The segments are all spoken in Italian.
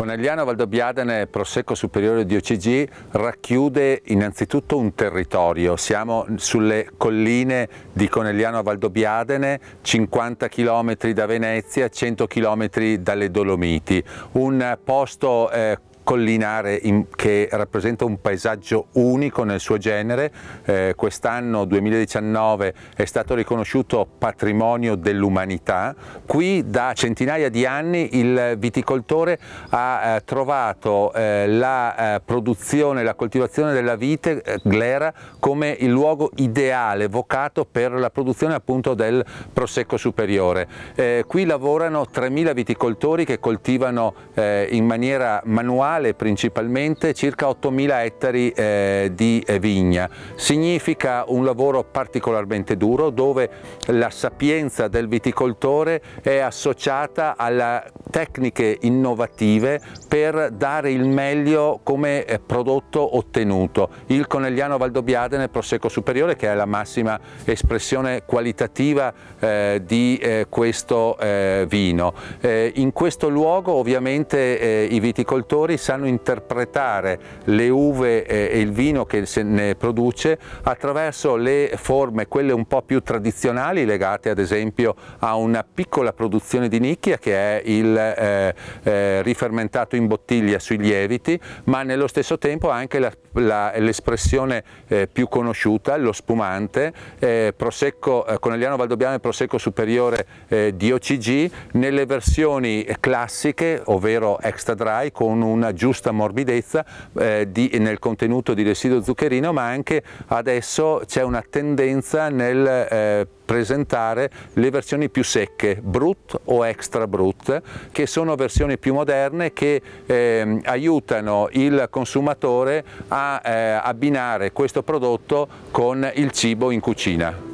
Conegliano Valdobbiadene Prosecco Superiore di OCG racchiude innanzitutto un territorio, siamo sulle colline di Conegliano Valdobbiadene, 50 km da Venezia, 100 km dalle Dolomiti, un posto eh, collinare in, che rappresenta un paesaggio unico nel suo genere. Eh, Quest'anno 2019 è stato riconosciuto patrimonio dell'umanità. Qui da centinaia di anni il viticoltore ha eh, trovato eh, la eh, produzione, la coltivazione della vite, eh, glera, come il luogo ideale, vocato per la produzione appunto del prosecco superiore. Eh, qui lavorano 3.000 viticoltori che coltivano in maniera manuale vale principalmente circa 8.000 ettari eh, di eh, vigna. Significa un lavoro particolarmente duro dove la sapienza del viticoltore è associata alle tecniche innovative per dare il meglio come eh, prodotto ottenuto. Il Conegliano Valdobbiadene Prosecco Superiore che è la massima espressione qualitativa eh, di eh, questo eh, vino. in questo luogo ovviamente i viticoltori sanno interpretare le uve e il vino che se ne produce attraverso le forme, quelle un po' più tradizionali legate ad esempio a una piccola produzione di nicchia che è il eh, eh, rifermentato in bottiglia sui lieviti, ma nello stesso tempo anche l'espressione eh, più conosciuta, lo spumante, eh, prosecco, eh, Conegliano Valdobbiano e Prosecco Superiore eh, di OCG nelle versioni classiche, ovvero extra dry con una giusta morbidezza eh, di, nel contenuto di residuo zuccherino ma anche adesso c'è una tendenza nel eh, presentare le versioni più secche, brut o extra brut, che sono versioni più moderne che eh, aiutano il consumatore a eh, abbinare questo prodotto con il cibo in cucina.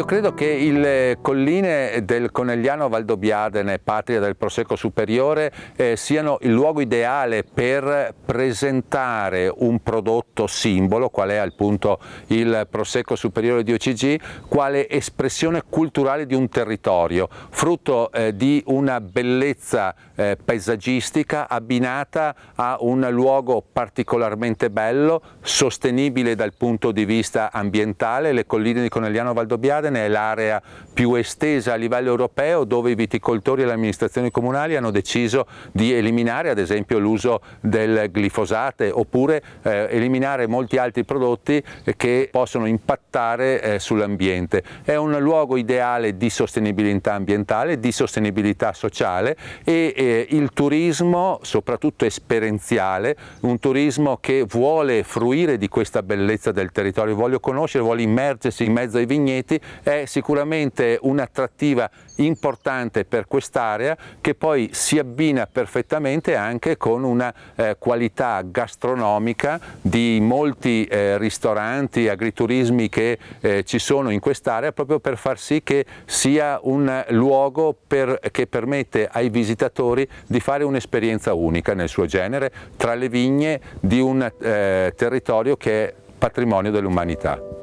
io credo che le eh, colline del Conegliano Valdobbiadene, patria del Prosecco Superiore, eh, siano il luogo ideale per presentare un prodotto simbolo, qual è appunto il Prosecco Superiore di OCG, quale espressione culturale di un territorio, frutto eh, di una bellezza eh, paesaggistica abbinata a un luogo particolarmente bello, sostenibile dal punto di vista ambientale, le colline di Conegliano Valdobbiadene Modena è l'area più estesa a livello europeo dove i viticoltori e le amministrazioni comunali hanno deciso di eliminare ad esempio l'uso del glifosate oppure eh, eliminare molti altri prodotti che possono impattare eh, sull'ambiente. È un luogo ideale di sostenibilità ambientale, di sostenibilità sociale e eh, il turismo soprattutto esperienziale, un turismo che vuole fruire di questa bellezza del territorio, vuole conoscere, vuole immergersi in mezzo ai vigneti è sicuramente un'attrattiva importante per quest'area che poi si abbina perfettamente anche con una eh, qualità gastronomica di molti eh, ristoranti, agriturismi che eh, ci sono in quest'area proprio per far sì che sia un luogo per, che permette ai visitatori di fare un'esperienza unica nel suo genere tra le vigne di un eh, territorio che è patrimonio dell'umanità.